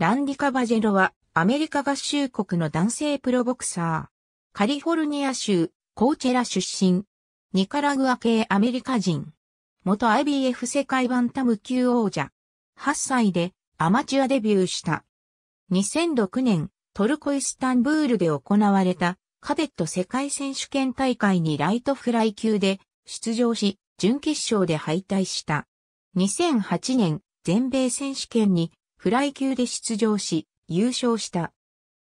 ランディカ・バジェロは、アメリカ合衆国の男性プロボクサー。カリフォルニア州、コーチェラ出身。ニカラグア系アメリカ人。元 IBF 世界バンタム級王者。8歳でアマチュアデビューした。2006年、トルコイスタンブールで行われたカデット世界選手権大会にライトフライ級で出場し、準決勝で敗退した。2008年、全米選手権にフライ級で出場し、優勝した。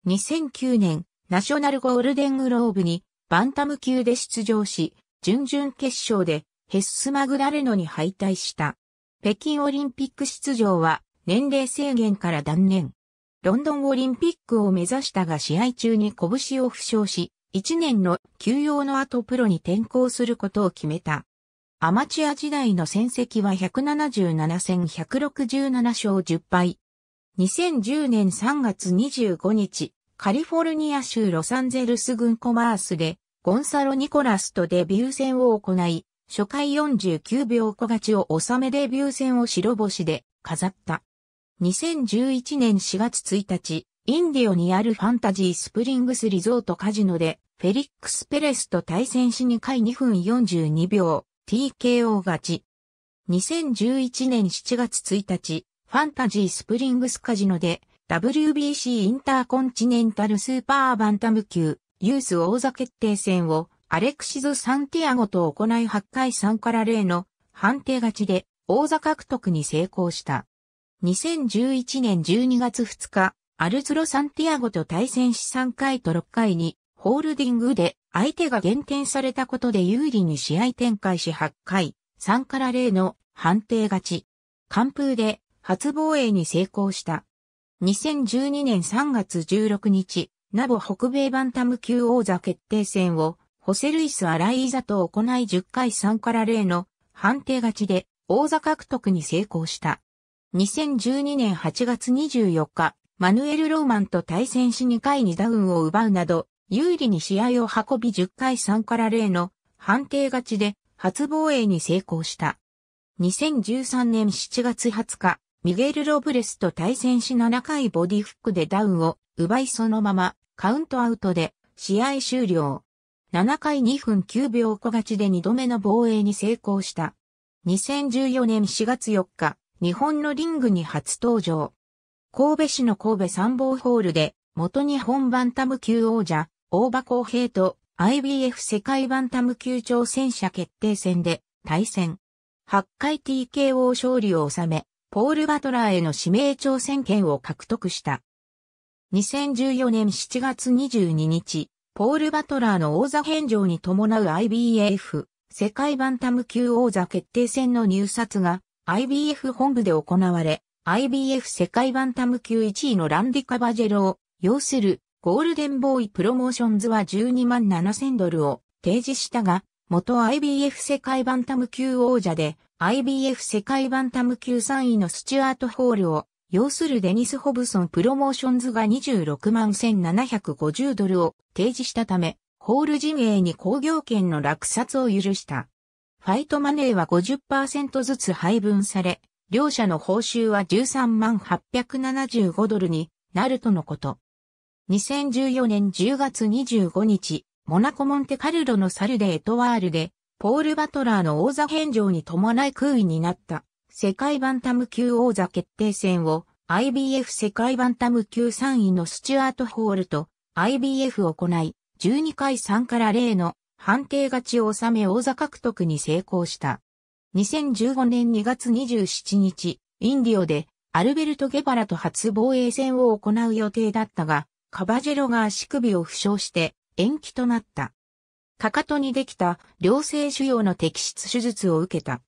2009年、ナショナルゴールデングローブに、バンタム級で出場し、準々決勝で、ヘッス・マグダレノに敗退した。北京オリンピック出場は、年齢制限から断念。ロンドンオリンピックを目指したが試合中に拳を負傷し、1年の休養の後プロに転向することを決めた。アマチュア時代の戦績は177戦167勝10敗。2010年3月25日、カリフォルニア州ロサンゼルス軍コマースで、ゴンサロ・ニコラスとデビュー戦を行い、初回49秒小勝ちを収めデビュー戦を白星で飾った。2011年4月1日、インディオにあるファンタジースプリングスリゾートカジノで、フェリックス・ペレスと対戦し2回2分42秒、TKO 勝ち。2011年7月1日、ファンタジースプリングスカジノで WBC インターコンチネンタルスーパーバンタム級ユース王座決定戦をアレクシズ・サンティアゴと行い8回3から0の判定勝ちで王座獲得に成功した。2011年12月2日、アルツロ・サンティアゴと対戦し3回と6回にホールディングで相手が減点されたことで有利に試合展開し8回3から0の判定勝ち。完封で初防衛に成功した。2012年3月16日、ナボ北米バンタム級王座決定戦を、ホセルイス・アライーザと行い10回3から0の判定勝ちで王座獲得に成功した。2012年8月24日、マヌエル・ローマンと対戦し2回にダウンを奪うなど、有利に試合を運び10回3から0の判定勝ちで初防衛に成功した。2013年7月20日、ミゲル・ロブレスと対戦し7回ボディフックでダウンを奪いそのままカウントアウトで試合終了。7回2分9秒小勝ちで2度目の防衛に成功した。2014年4月4日、日本のリングに初登場。神戸市の神戸参謀ホールで、元日本バンタム級王者、大場公平と IBF 世界バンタム級挑戦者決定戦で対戦。8回 TKO 勝利を収め、ポール・バトラーへの指名挑戦権を獲得した。2014年7月22日、ポール・バトラーの王座返上に伴う IBF 世界バンタム級王座決定戦の入札が IBF 本部で行われ、IBF 世界バンタム級1位のランディ・カバジェロを要するゴールデンボーイプロモーションズは12万7000ドルを提示したが、元 IBF 世界バンタム級王者で IBF 世界バンタム級3位のスチュアート・ホールを、要するデニス・ホブソン・プロモーションズが26万1750ドルを提示したため、ホール陣営に工業権の落札を許した。ファイトマネーは50%ずつ配分され、両者の報酬は13万875ドルになるとのこと。2014年10月25日、モナコ・モンテカルロのサルデ・エトワールで、ポール・バトラーの王座返上に伴い空位になった世界バンタム級王座決定戦を IBF 世界バンタム級3位のスチュアート・ホールと IBF を行い12回3から0の判定勝ちを収め王座獲得に成功した。2015年2月27日、インディオでアルベルト・ゲバラと初防衛戦を行う予定だったが、カバジェロが足首を負傷して延期となった。かかとにできた良性腫瘍の摘出手術を受けた。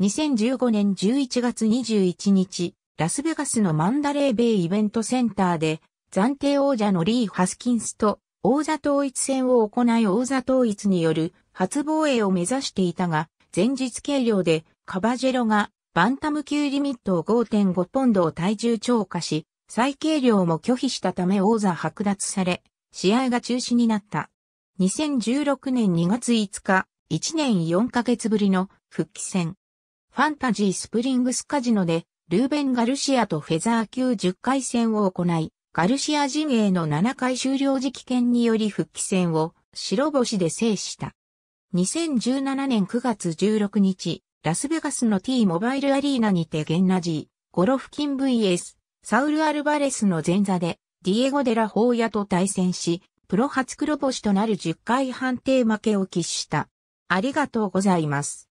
2015年11月21日、ラスベガスのマンダレーベイイベントセンターで、暫定王者のリー・ハスキンスと王座統一戦を行い王座統一による初防衛を目指していたが、前日計量でカバジェロがバンタム級リミットを5.5ポンドを体重超過し、再計量も拒否したため王座剥奪され、試合が中止になった。2016年2月5日、1年4ヶ月ぶりの復帰戦。ファンタジースプリングスカジノで、ルーベン・ガルシアとフェザー級10回戦を行い、ガルシア陣営の7回終了時期権により復帰戦を白星で制した。2017年9月16日、ラスベガスの T モバイルアリーナにてゲンナジー、ゴロフキン VS、サウル・アルバレスの前座で、ディエゴ・デラ・ホーヤと対戦し、プロ初黒星となる10回判定負けを喫した。ありがとうございます。